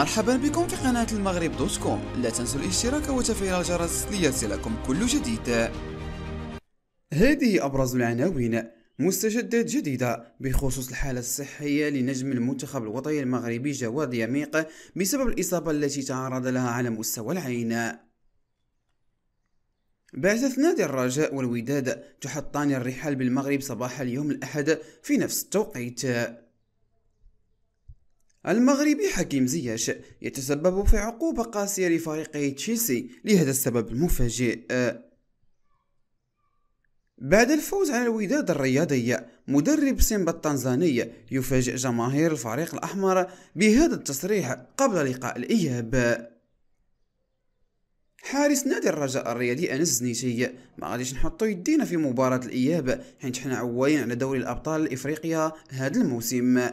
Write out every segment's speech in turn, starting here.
مرحبا بكم في قناة المغرب دوت كوم لا تنسوا الاشتراك وتفعيل الجرس ليصلكم كل جديد هذه أبرز العناوين مستجدات جديدة بخصوص الحالة الصحية لنجم المنتخب الوطني المغربي جواد يميق بسبب الإصابة التي تعرض لها على مستوى العين بعثة نادي الرجاء والوداد تحطان الرحال بالمغرب صباح اليوم الأحد في نفس التوقيت المغربي حكيم زياش يتسبب في عقوبة قاسية لفريقه تشيلسي لهذا السبب المفاجئ بعد الفوز على الوداد الرياضي مدرب سيمبا التنزاني يفاجئ جماهير الفريق الأحمر بهذا التصريح قبل لقاء الإياب حارس نادي الرجاء الرياضي انس زنيتي ما غاديش نحطو يدينا في مباراه الاياب حيت حنا عوايين على دوري الابطال الافريقيا هذا الموسم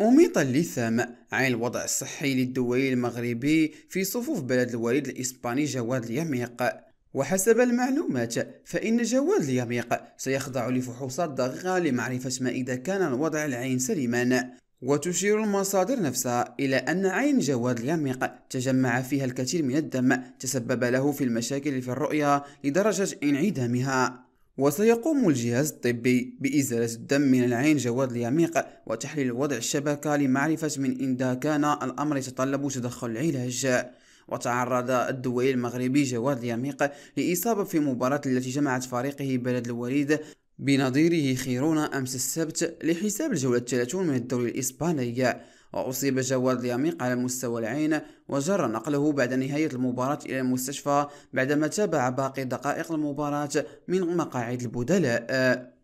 أميط اللثام عن الوضع الصحي للدولي المغربي في صفوف بلد الوالد الإسباني جواد اليميق وحسب المعلومات فإن جواد اليميق سيخضع لفحوصات دقيقة لمعرفة ما إذا كان الوضع العين سليما وتشير المصادر نفسها إلى أن عين جواد اليميق تجمع فيها الكثير من الدم تسبب له في المشاكل في الرؤية لدرجة انعدامها وسيقوم الجهاز الطبي بإزالة الدم من العين جواد اليميق وتحليل وضع الشبكة لمعرفة من إذا كان الأمر يتطلب تدخل العلاج وتعرض الدولي المغربي جواد اليميق لإصابة في مباراة التي جمعت فريقه بلد الوليد بنظيره خيرونا أمس السبت لحساب الجولة 30 من الدوري الإسباني وأصيب جواد اليميق على مستوى العين وجرى نقله بعد نهاية المباراة إلى المستشفى بعدما تابع باقي دقائق المباراة من مقاعد البدلاء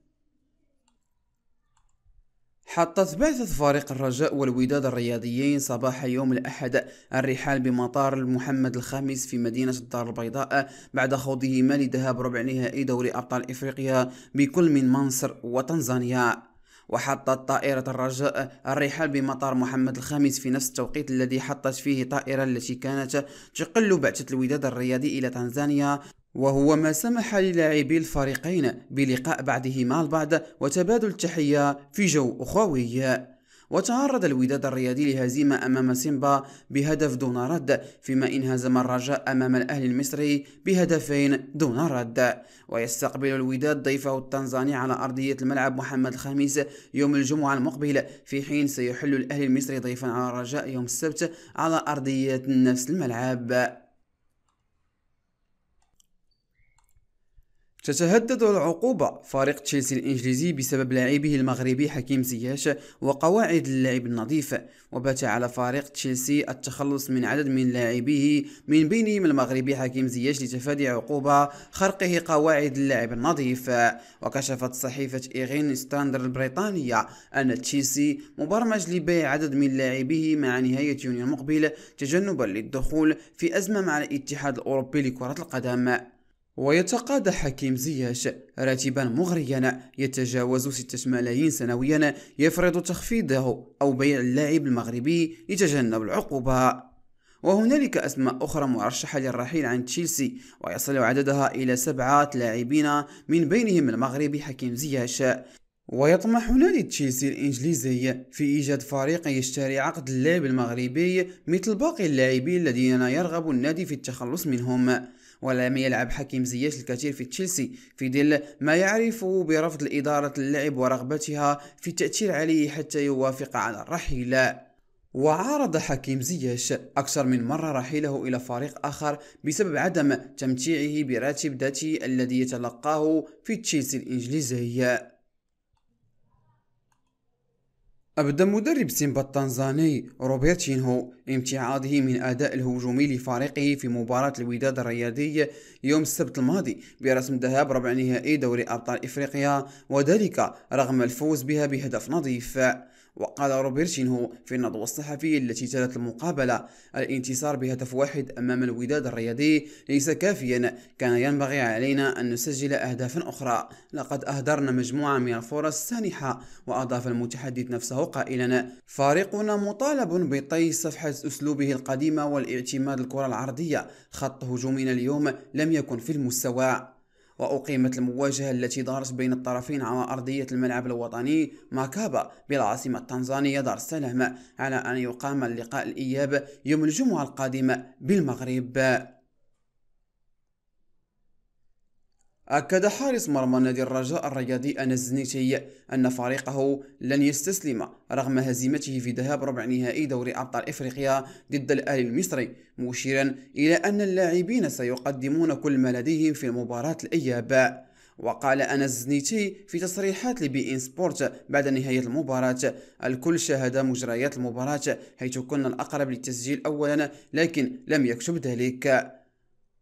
حطت بعثة فريق الرجاء والوداد الرياضيين صباح يوم الأحد الرحال بمطار محمد الخامس في مدينة الدار البيضاء بعد خوضهما لذهاب ربع نهائي دوري أبطال إفريقيا بكل من مصر وتنزانيا وحطت طائرة الرجاء الرحال بمطار محمد الخامس في نفس التوقيت الذي حطت فيه طائرة التي كانت تقل بعثة الوداد الرياضي إلى تنزانيا وهو ما سمح للاعبي الفريقين بلقاء بعضهما البعض وتبادل التحية في جو أخوي وتعرض الوداد الرياضي لهزيمة أمام سيمبا بهدف دون رد فيما انهزم الرجاء أمام الأهلي المصري بهدفين دون رد ويستقبل الوداد ضيفه التنزاني على أرضية الملعب محمد الخامس يوم الجمعة المقبل في حين سيحل الأهلي المصري ضيفا على الرجاء يوم السبت على أرضية نفس الملعب تتهدد العقوبة فريق تشيلسي الإنجليزي بسبب لاعبه المغربي حكيم زياش وقواعد اللعب النظيف وبات على فريق تشيلسي التخلص من عدد من لاعبيه من بينهم المغربي حكيم زياش لتفادي عقوبة خرقه قواعد اللعب النظيف وكشفت صحيفة إيغين ستاندر البريطانية أن تشيلسي مبرمج لبيع عدد من لاعبيه مع نهاية يونيو المقبل تجنبا للدخول في أزمة مع الاتحاد الأوروبي لكرة القدم ويتقاضى حكيم زياش راتبا مغريا يتجاوز 6 ملايين سنويا يفرض تخفيضه أو بيع اللاعب المغربي لتجنب العقوبة وهنالك أسماء أخرى مرشحة للرحيل عن تشيلسي ويصل عددها إلى سبعة لاعبين من بينهم المغربي حكيم زياش ويطمح نادي تشيلسي الإنجليزي في إيجاد فريق يشتري عقد اللاعب المغربي مثل باقي اللاعبين الذين يرغب النادي في التخلص منهم ولم يلعب حكيم زياش الكثير في تشيلسي في ظل ما يعرفه برفض الإدارة اللعب ورغبتها في التأثير عليه حتى يوافق على الرحيل وعارض حكيم زياش أكثر من مرة رحيله إلى فريق آخر بسبب عدم تمتيعه براتب ذاتي الذي يتلقاه في تشيلسي الإنجليزية أبدى مدرب سيمبا التنزاني روبرت شينهو امتعاضه من أداء الهجومي لفريقه في مباراة الوداد الرياضي يوم السبت الماضي برسم ذهاب ربع نهائي دوري أبطال إفريقيا وذلك رغم الفوز بها بهدف نظيف وقال شينهو في النضوة الصحفي التي تلت المقابلة الانتصار بهدف واحد أمام الوداد الرياضي ليس كافيا كان ينبغي علينا أن نسجل أهدافا أخرى لقد أهدرنا مجموعة من الفرص السانحة وأضاف المتحدث نفسه قائلا فريقنا مطالب بطي صفحة أسلوبه القديمة والاعتماد الكرة العرضية خط هجومنا اليوم لم يكن في المستوى وأقيمت المواجهة التي دارت بين الطرفين على أرضية الملعب الوطني ماكابا بالعاصمة التنزانية دار السلام على أن يقام اللقاء الإياب يوم الجمعة القادمة بالمغرب أكد حارس مرمى نادي الرجاء الرياضي أنس الزنيتي أن فريقه لن يستسلم رغم هزيمته في ذهاب ربع نهائي دوري أبطال إفريقيا ضد الأهلي المصري مشيرا إلى أن اللاعبين سيقدمون كل ما لديهم في مباراة الإياب وقال أنس الزنيتي في تصريحات لبي إن سبورت بعد نهاية المباراة الكل شاهد مجريات المباراة حيث كنا الأقرب للتسجيل أولا لكن لم يكتب ذلك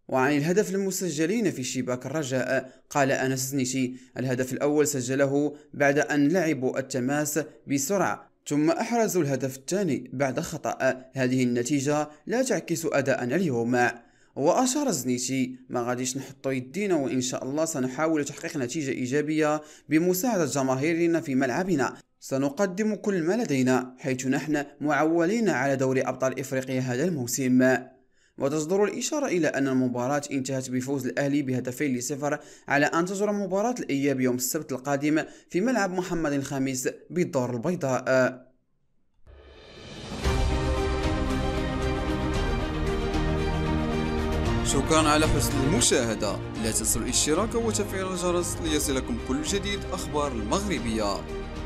وعن الهدف المسجلين في شباك الرجاء قال أنس زنيتي الهدف الأول سجله بعد أن لعبوا التماس بسرعة ثم أحرزوا الهدف الثاني بعد خطأ هذه النتيجة لا تعكس أداءنا اليوم وأشار زنيتي ما غاديش نحط يدينا وإن شاء الله سنحاول تحقيق نتيجة إيجابية بمساعدة جماهيرنا في ملعبنا سنقدم كل ما لدينا حيث نحن معولين على دوري أبطال إفريقيا هذا الموسم وتصدر الإشارة إلى أن المباراة انتهت بفوز الأهلي بهدفين لصفر على أن تجرى مباراة الإياب يوم السبت القادم في ملعب محمد الخامس بالدار البيضاء شكرا على حسن المشاهدة لا تنسوا الاشتراك وتفعيل الجرس ليصلكم كل جديد أخبار المغربية